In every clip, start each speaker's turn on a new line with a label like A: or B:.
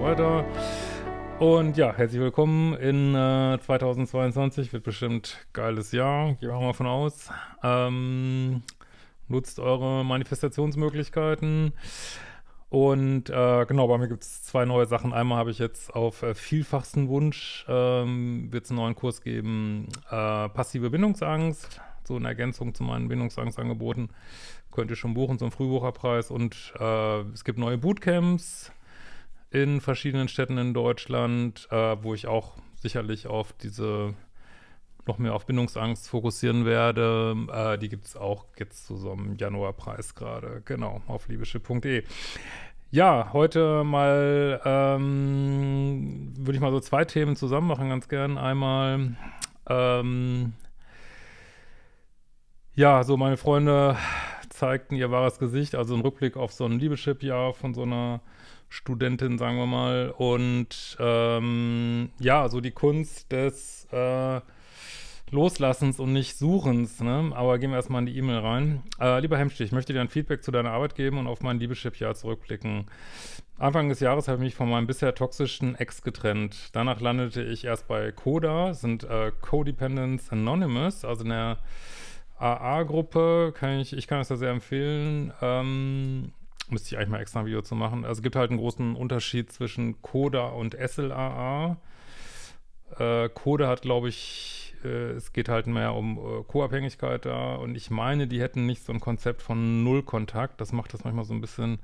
A: weiter. Und ja, herzlich willkommen in äh, 2022. Wird bestimmt geiles Jahr, gehen wir mal von aus. Ähm, nutzt eure Manifestationsmöglichkeiten. Und äh, genau, bei mir gibt es zwei neue Sachen. Einmal habe ich jetzt auf äh, vielfachsten Wunsch, ähm, wird es einen neuen Kurs geben, äh, passive Bindungsangst, so eine Ergänzung zu meinen Bindungsangstangeboten. Könnt ihr schon buchen, zum Frühbucherpreis. Und äh, es gibt neue Bootcamps in verschiedenen Städten in Deutschland, äh, wo ich auch sicherlich auf diese noch mehr auf Bindungsangst fokussieren werde. Äh, die gibt es auch jetzt zu so einem Januarpreis gerade, genau, auf liebische.de. Ja, heute mal ähm, würde ich mal so zwei Themen zusammen machen, ganz gern. Einmal ähm, ja, so meine Freunde zeigten ihr wahres Gesicht, also ein Rückblick auf so ein Liebeschip-Jahr von so einer Studentin, sagen wir mal. Und ähm, ja, so die Kunst des äh, Loslassens und nicht Suchens. Ne? Aber gehen wir erstmal in die E-Mail rein. Äh, lieber Hemstich, ich möchte dir ein Feedback zu deiner Arbeit geben und auf mein Liebeschip-Jahr zurückblicken. Anfang des Jahres habe ich mich von meinem bisher toxischen Ex getrennt. Danach landete ich erst bei CODA, sind äh, Codependence Anonymous, also in der AA-Gruppe. Kann ich, ich kann es da sehr empfehlen. Ähm, Müsste ich eigentlich mal extra ein Video zu machen. Also es gibt halt einen großen Unterschied zwischen Coda und SLAA. Äh, Coda hat, glaube ich, äh, es geht halt mehr um äh, Co-Abhängigkeit da. Und ich meine, die hätten nicht so ein Konzept von Nullkontakt. Das macht das manchmal so ein bisschen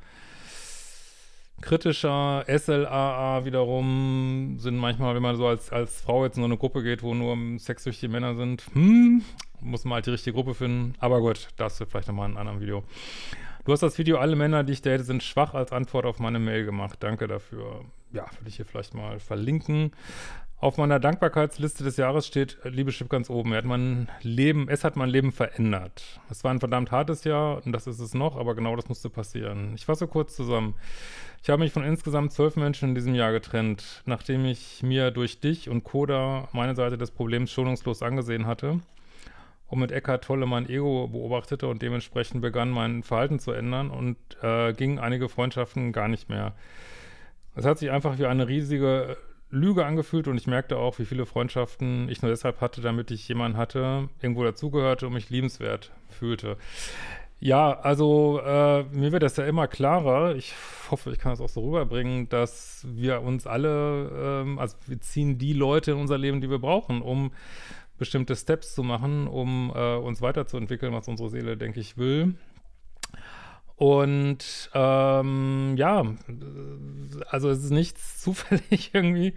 A: kritischer. SLAA wiederum sind manchmal, wenn man so als, als Frau jetzt in so eine Gruppe geht, wo nur sexsüchtige Männer sind, hm, muss man halt die richtige Gruppe finden. Aber gut, das wird vielleicht nochmal in einem anderen Video. Du hast das Video Alle Männer, die ich date, sind schwach als Antwort auf meine Mail gemacht. Danke dafür. Ja, würde ich hier vielleicht mal verlinken. Auf meiner Dankbarkeitsliste des Jahres steht Liebe Schipp ganz oben. Er hat mein Leben, es hat mein Leben verändert. Es war ein verdammt hartes Jahr und das ist es noch, aber genau das musste passieren. Ich fasse kurz zusammen. Ich habe mich von insgesamt zwölf Menschen in diesem Jahr getrennt, nachdem ich mir durch dich und Koda meine Seite des Problems schonungslos angesehen hatte und mit Eckhart Tolle mein Ego beobachtete und dementsprechend begann, mein Verhalten zu ändern und äh, gingen einige Freundschaften gar nicht mehr. Es hat sich einfach wie eine riesige Lüge angefühlt und ich merkte auch, wie viele Freundschaften ich nur deshalb hatte, damit ich jemanden hatte, irgendwo dazugehörte und mich liebenswert fühlte. Ja, also äh, mir wird das ja immer klarer. Ich hoffe, ich kann das auch so rüberbringen, dass wir uns alle, ähm, also wir ziehen die Leute in unser Leben, die wir brauchen, um bestimmte Steps zu machen, um äh, uns weiterzuentwickeln, was unsere Seele, denke ich, will. Und ähm, ja, also es ist nichts zufällig irgendwie.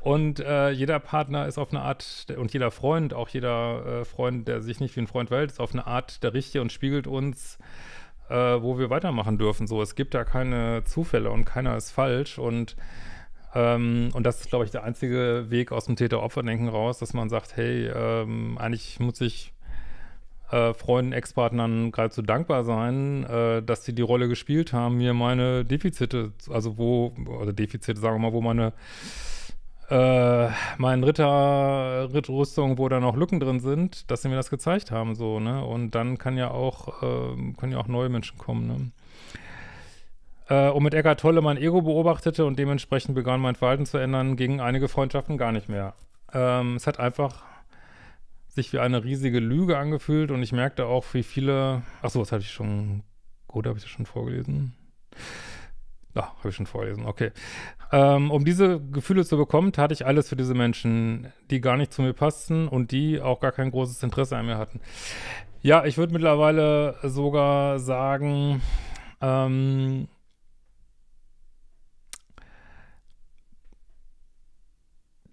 A: Und äh, jeder Partner ist auf eine Art, und jeder Freund, auch jeder äh, Freund, der sich nicht wie ein Freund verhält, ist auf eine Art der Richtige und spiegelt uns, äh, wo wir weitermachen dürfen. So, es gibt da keine Zufälle und keiner ist falsch. Und ähm, und das ist, glaube ich, der einzige Weg aus dem Täter-Opfer-Denken raus, dass man sagt, hey, ähm, eigentlich muss ich äh, Freunden, Ex-Partnern geradezu dankbar sein, äh, dass sie die Rolle gespielt haben, mir meine Defizite, also wo, oder Defizite, sagen wir mal, wo meine äh, mein Ritter, Ritterrüstung, wo da noch Lücken drin sind, dass sie mir das gezeigt haben, so, ne? Und dann kann ja auch, äh, können ja auch neue Menschen kommen, ne? äh, und mit Eckart Tolle mein Ego beobachtete und dementsprechend begann mein Verhalten zu ändern, gingen einige Freundschaften gar nicht mehr. Ähm, es hat einfach sich wie eine riesige Lüge angefühlt und ich merkte auch, wie viele. Ach so, das hatte ich schon. Gut, habe ich das schon vorgelesen? Ja, habe ich schon vorgelesen, okay. Ähm, um diese Gefühle zu bekommen, tat ich alles für diese Menschen, die gar nicht zu mir passten und die auch gar kein großes Interesse an mir hatten. Ja, ich würde mittlerweile sogar sagen, ähm,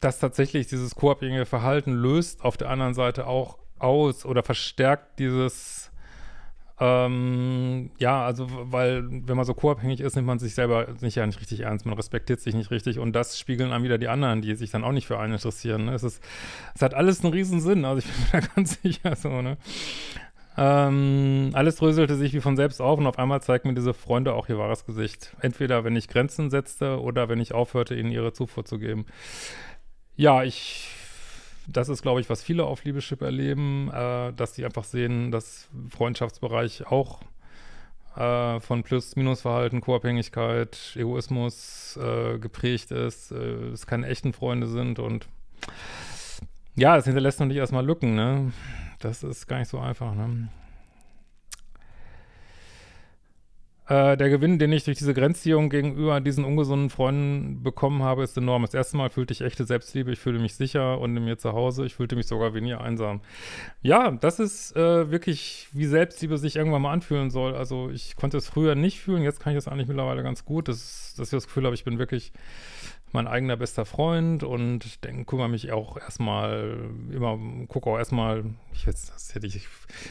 A: dass tatsächlich dieses koabhängige Verhalten löst auf der anderen Seite auch aus oder verstärkt dieses ähm, ja, also weil wenn man so koabhängig ist, nimmt man sich selber nicht, ja, nicht richtig ernst, man respektiert sich nicht richtig und das spiegeln dann wieder die anderen, die sich dann auch nicht für einen interessieren. Ne? Es, ist, es hat alles einen riesen Sinn, also ich bin mir da ganz sicher so, ne? Ähm, alles dröselte sich wie von selbst auf und auf einmal zeigten mir diese Freunde auch ihr wahres Gesicht. Entweder wenn ich Grenzen setzte oder wenn ich aufhörte, ihnen ihre Zufuhr zu geben. Ja, ich das ist, glaube ich, was viele auf Liebeschip erleben, äh, dass sie einfach sehen, dass Freundschaftsbereich auch äh, von Plus-Minus-Verhalten, Co-Abhängigkeit, Egoismus äh, geprägt ist, äh, es keine echten Freunde sind und ja, es hinterlässt natürlich erstmal Lücken, ne? Das ist gar nicht so einfach, ne? Äh, der Gewinn, den ich durch diese Grenzziehung gegenüber diesen ungesunden Freunden bekommen habe, ist enorm. Das erste Mal fühlte ich echte Selbstliebe. Ich fühlte mich sicher und in mir zu Hause. Ich fühlte mich sogar weniger einsam. Ja, das ist äh, wirklich, wie Selbstliebe sich irgendwann mal anfühlen soll. Also ich konnte es früher nicht fühlen. Jetzt kann ich das eigentlich mittlerweile ganz gut. Das, dass ich das Gefühl habe, ich bin wirklich mein eigener bester Freund und dann kümmere mich auch erstmal immer, gucke auch erstmal, ich will das hätte ich, wie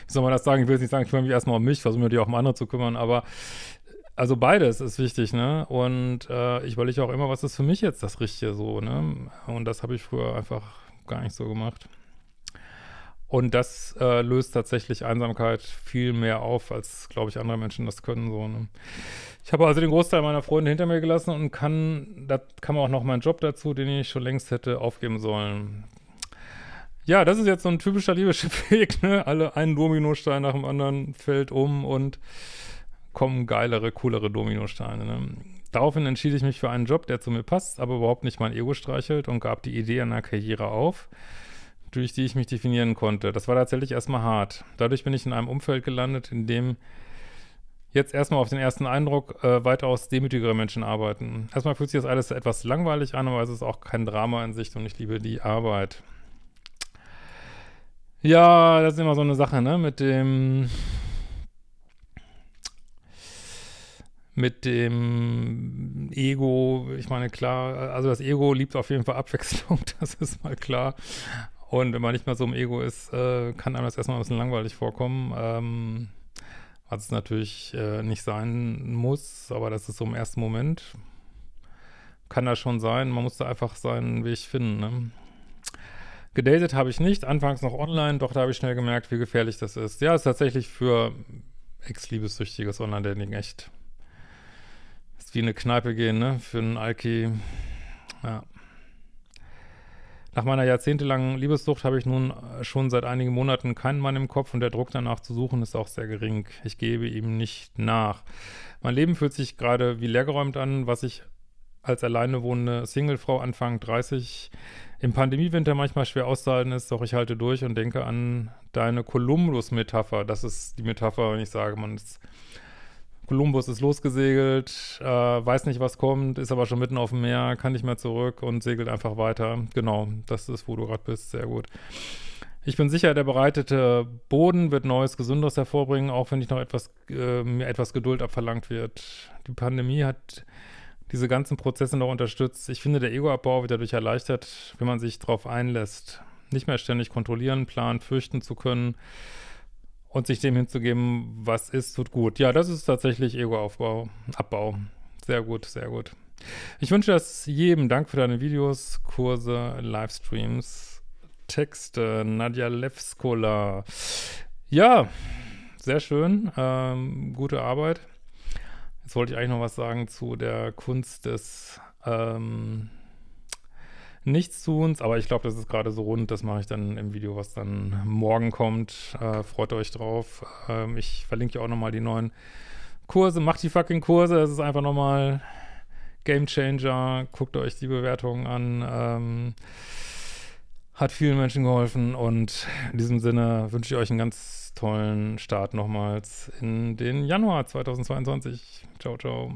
A: soll man das sagen? Ich will es nicht sagen, ich kümmere mich erstmal um mich, versuche mich auch um andere zu kümmern, aber also beides ist wichtig, ne? Und äh, ich überlege auch immer, was ist für mich jetzt das Richtige so, ne? Und das habe ich früher einfach gar nicht so gemacht. Und das äh, löst tatsächlich Einsamkeit viel mehr auf, als, glaube ich, andere Menschen das können. So, ne? Ich habe also den Großteil meiner Freunde hinter mir gelassen und kann, da kam auch noch mein Job dazu, den ich schon längst hätte aufgeben sollen. Ja, das ist jetzt so ein typischer Liebeschiffweg, ne? Alle einen Dominostein nach dem anderen fällt um und kommen geilere, coolere Dominosteine, ne? Daraufhin entschied ich mich für einen Job, der zu mir passt, aber überhaupt nicht mein Ego streichelt und gab die Idee einer Karriere auf durch die ich mich definieren konnte. Das war tatsächlich erstmal hart. Dadurch bin ich in einem Umfeld gelandet, in dem jetzt erstmal auf den ersten Eindruck äh, weitaus demütigere Menschen arbeiten. Erstmal fühlt sich das alles etwas langweilig an, aber es ist auch kein Drama in Sicht und ich liebe die Arbeit. Ja, das ist immer so eine Sache, ne? Mit dem. Mit dem Ego, ich meine, klar, also das Ego liebt auf jeden Fall Abwechslung, das ist mal klar. Und wenn man nicht mehr so im Ego ist, äh, kann einem das erstmal ein bisschen langweilig vorkommen. Ähm, was es natürlich äh, nicht sein muss, aber das ist so im ersten Moment. Kann das schon sein. Man muss da einfach seinen Weg finden. Ne? Gedatet habe ich nicht, anfangs noch online, doch da habe ich schnell gemerkt, wie gefährlich das ist. Ja, ist tatsächlich für ex-liebessüchtiges Online-Dating echt. Ist wie eine Kneipe gehen, ne? Für einen Alki. Ja. Nach meiner jahrzehntelangen Liebessucht habe ich nun äh, schon seit einigen Monaten keinen Mann im Kopf und der Druck danach zu suchen ist auch sehr gering. Ich gebe ihm nicht nach. Mein Leben fühlt sich gerade wie leergeräumt an, was ich als alleine wohnende Singlefrau Anfang 30 im Pandemiewinter manchmal schwer auszuhalten ist, doch ich halte durch und denke an deine kolumbus metapher Das ist die Metapher, wenn ich sage, man ist Kolumbus ist losgesegelt, äh, weiß nicht, was kommt, ist aber schon mitten auf dem Meer, kann nicht mehr zurück und segelt einfach weiter. Genau, das ist, wo du gerade bist. Sehr gut. Ich bin sicher, der bereitete Boden wird Neues, Gesundes hervorbringen, auch wenn ich noch etwas, äh, mir etwas Geduld abverlangt wird. Die Pandemie hat diese ganzen Prozesse noch unterstützt. Ich finde, der Egoabbau wird dadurch erleichtert, wenn man sich darauf einlässt. Nicht mehr ständig kontrollieren, planen, fürchten zu können und sich dem hinzugeben, was ist, tut gut. Ja, das ist tatsächlich Ego-Aufbau, Abbau. Sehr gut, sehr gut. Ich wünsche das jedem. Dank für deine Videos, Kurse, Livestreams, Texte. Nadja Levskola. Ja, sehr schön. Ähm, gute Arbeit. Jetzt wollte ich eigentlich noch was sagen zu der Kunst des ähm, nichts Nichtstuns, aber ich glaube, das ist gerade so rund. Das mache ich dann im Video, was dann morgen kommt. Äh, freut euch drauf. Ähm, ich verlinke ja auch nochmal die neuen Kurse. Macht die fucking Kurse. Es ist einfach nochmal Game Changer. Guckt euch die Bewertungen an. Ähm, hat vielen Menschen geholfen und in diesem Sinne wünsche ich euch einen ganz tollen Start nochmals in den Januar 2022. Ciao, ciao.